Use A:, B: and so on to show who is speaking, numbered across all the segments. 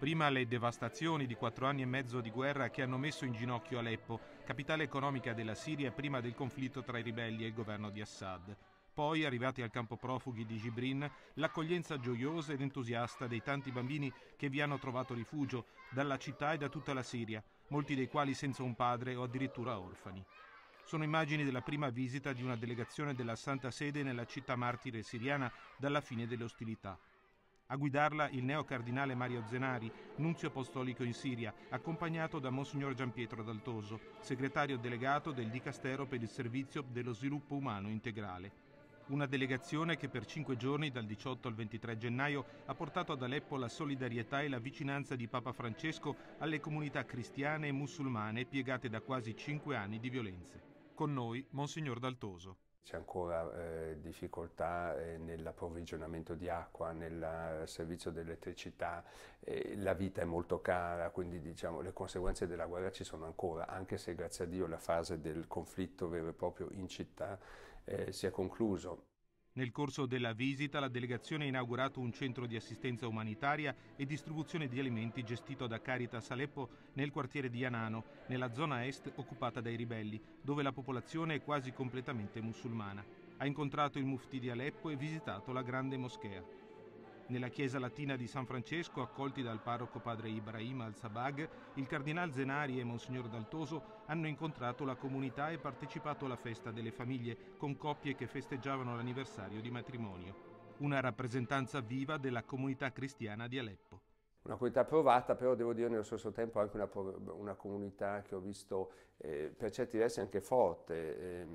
A: Prima le devastazioni di quattro anni e mezzo di guerra che hanno messo in ginocchio Aleppo, capitale economica della Siria prima del conflitto tra i ribelli e il governo di Assad. Poi, arrivati al campo profughi di Gibrin, l'accoglienza gioiosa ed entusiasta dei tanti bambini che vi hanno trovato rifugio dalla città e da tutta la Siria, molti dei quali senza un padre o addirittura orfani. Sono immagini della prima visita di una delegazione della Santa Sede nella città martire siriana dalla fine delle ostilità. A guidarla il neo cardinale Mario Zenari, nunzio apostolico in Siria, accompagnato da Monsignor Giampietro Daltoso, segretario delegato del Dicastero per il Servizio dello Sviluppo Umano Integrale. Una delegazione che per cinque giorni, dal 18 al 23 gennaio, ha portato ad Aleppo la solidarietà e la vicinanza di Papa Francesco alle comunità cristiane e musulmane piegate da quasi cinque anni di violenze. Con noi, Monsignor Daltoso.
B: C'è ancora eh, difficoltà eh, nell'approvvigionamento di acqua, nel servizio dell'elettricità, eh, la vita è molto cara, quindi diciamo, le conseguenze della guerra ci sono ancora, anche se grazie a Dio la fase del conflitto vero e proprio in città eh, si è conclusa.
A: Nel corso della visita la delegazione ha inaugurato un centro di assistenza umanitaria e distribuzione di alimenti gestito da Caritas Aleppo nel quartiere di Anano, nella zona est occupata dai ribelli, dove la popolazione è quasi completamente musulmana. Ha incontrato il mufti di Aleppo e visitato la grande moschea. Nella chiesa latina di San Francesco, accolti dal parroco padre Ibrahim al-Sabag, il cardinal Zenari e monsignor Daltoso hanno incontrato la comunità e partecipato alla festa delle famiglie con coppie che festeggiavano l'anniversario di matrimonio. Una rappresentanza viva della comunità cristiana di Aleppo.
B: Una comunità provata, però devo dire nello stesso tempo anche una, una comunità che ho visto eh, per certi versi anche forte, eh,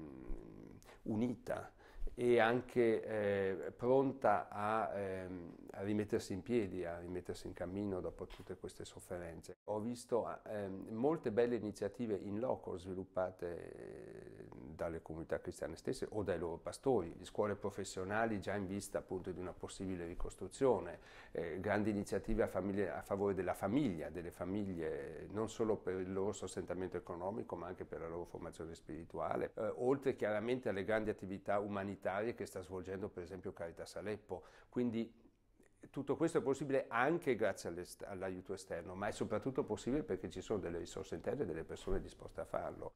B: unita e anche eh, pronta a, ehm, a, rimettersi in piedi, a rimettersi in cammino dopo tutte queste sofferenze. Ho visto ehm, molte belle iniziative in loco sviluppate dalle comunità cristiane stesse o dai loro pastori, scuole professionali già in vista appunto di una possibile ricostruzione, eh, grandi iniziative a, famiglia, a, favore della famiglia, delle famiglie, non solo per il loro sostentamento economico ma anche per la loro formazione spirituale, eh, oltre chiaramente alle grandi attività umanitarie che sta svolgendo per esempio Caritas Aleppo. Quindi tutto questo è possibile anche grazie all'aiuto esterno, ma è soprattutto possibile perché ci sono delle risorse interne e delle persone disposte a farlo.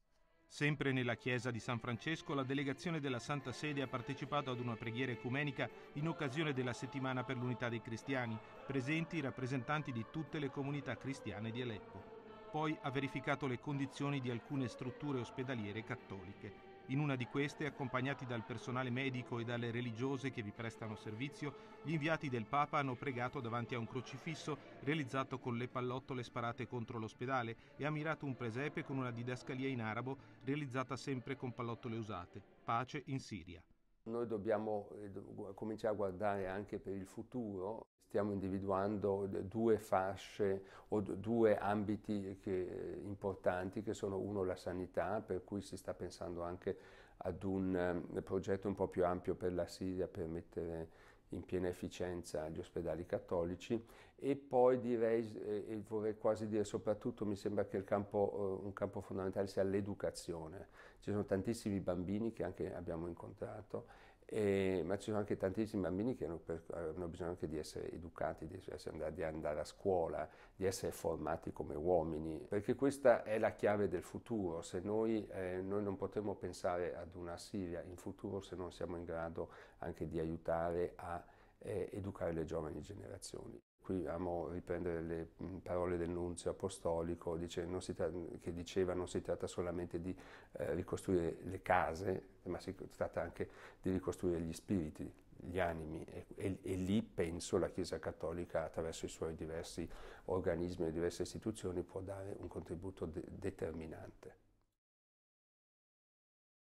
B: Sempre
A: nella chiesa di San Francesco, la delegazione della Santa Sede ha partecipato ad una preghiera ecumenica in occasione della settimana per l'unità dei cristiani, presenti i rappresentanti di tutte le comunità cristiane di Aleppo. Poi ha verificato le condizioni di alcune strutture ospedaliere cattoliche. In una di queste, accompagnati dal personale medico e dalle religiose che vi prestano servizio, gli inviati del Papa hanno pregato davanti a un crocifisso realizzato con le pallottole sparate contro l'ospedale e ha mirato un presepe con una didascalia in arabo realizzata sempre con pallottole usate. Pace in Siria.
B: Noi dobbiamo eh, cominciare a guardare anche per il futuro, stiamo individuando eh, due fasce o due ambiti che, eh, importanti che sono uno la sanità, per cui si sta pensando anche ad un ehm, progetto un po' più ampio per la Siria per mettere in piena efficienza gli ospedali cattolici e poi direi, eh, e vorrei quasi dire soprattutto, mi sembra che campo, eh, un campo fondamentale sia l'educazione. Ci sono tantissimi bambini che anche abbiamo incontrato e, ma ci sono anche tantissimi bambini che hanno, per, hanno bisogno anche di essere educati, di, essere andati, di, andare a scuola, di essere formati come uomini, perché questa è la chiave del futuro. Se noi, eh, noi non potremo pensare ad una Siria in futuro se non siamo in grado anche di aiutare a eh, educare le giovani generazioni. Qui amo riprendere le mm, parole del nunzio apostolico dice, che diceva non si tratta solamente di eh, ricostruire le case, ma si tratta anche di ricostruire gli spiriti, gli animi e, e, e lì penso la Chiesa Cattolica attraverso i suoi diversi organismi e diverse istituzioni può dare un contributo de- determinante.